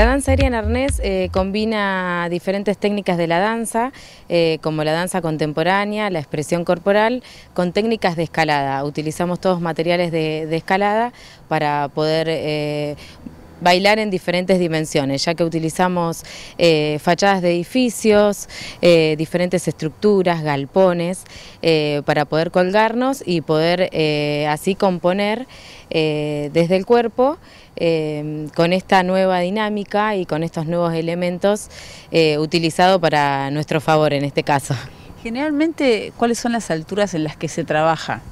La danza aérea en arnés eh, combina diferentes técnicas de la danza, eh, como la danza contemporánea, la expresión corporal, con técnicas de escalada. Utilizamos todos materiales de, escalada para poder... Eh, bailar en diferentes dimensiones, ya que utilizamos eh, fachadas de edificios, eh, diferentes estructuras, galpones, eh, para poder colgarnos y poder así componer desde el cuerpo con esta nueva dinámica y con estos nuevos elementos utilizados para nuestro favor en este caso. Generalmente, ¿cuáles son las alturas en las que se trabaja?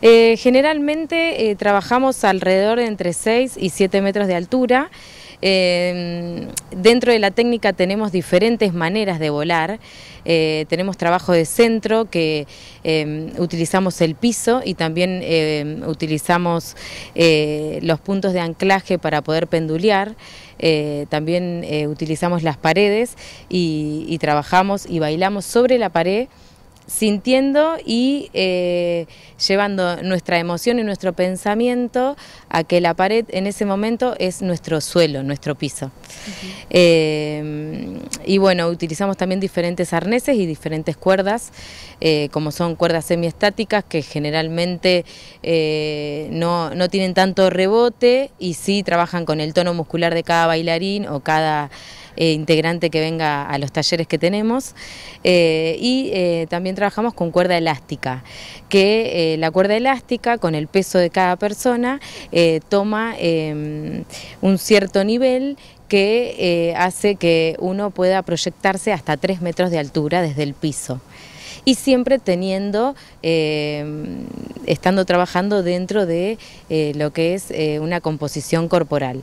Eh, generalmente eh, trabajamos alrededor de entre 6 y 7 metros de altura. Em, dentro de la técnica tenemos diferentes maneras de volar. Eh, tenemos trabajo de centro que em, utilizamos el piso y también em, utilizamos eh, los puntos de anclaje para poder pendulear. Eh, también utilizamos las paredes y trabajamos y bailamos sobre la pared sintiendo y eh, llevando nuestra emoción y nuestro pensamiento a que la pared en ese momento es nuestro suelo, nuestro piso. Y bueno, utilizamos también diferentes arneses y diferentes cuerdas, eh, como son cuerdas semiestáticas que generalmente eh, no, tienen tanto rebote y sí trabajan con el tono muscular de cada bailarín o cada eh, integrante que venga a los talleres que tenemos. y también trabajamos con cuerda elástica, que la cuerda elástica con el peso de cada persona toma em, un cierto nivel que eh, hace que uno pueda proyectarse hasta 3 metros de altura desde el piso. Y siempre teniendo, eh, estando trabajando dentro de eh, lo que es una composición corporal.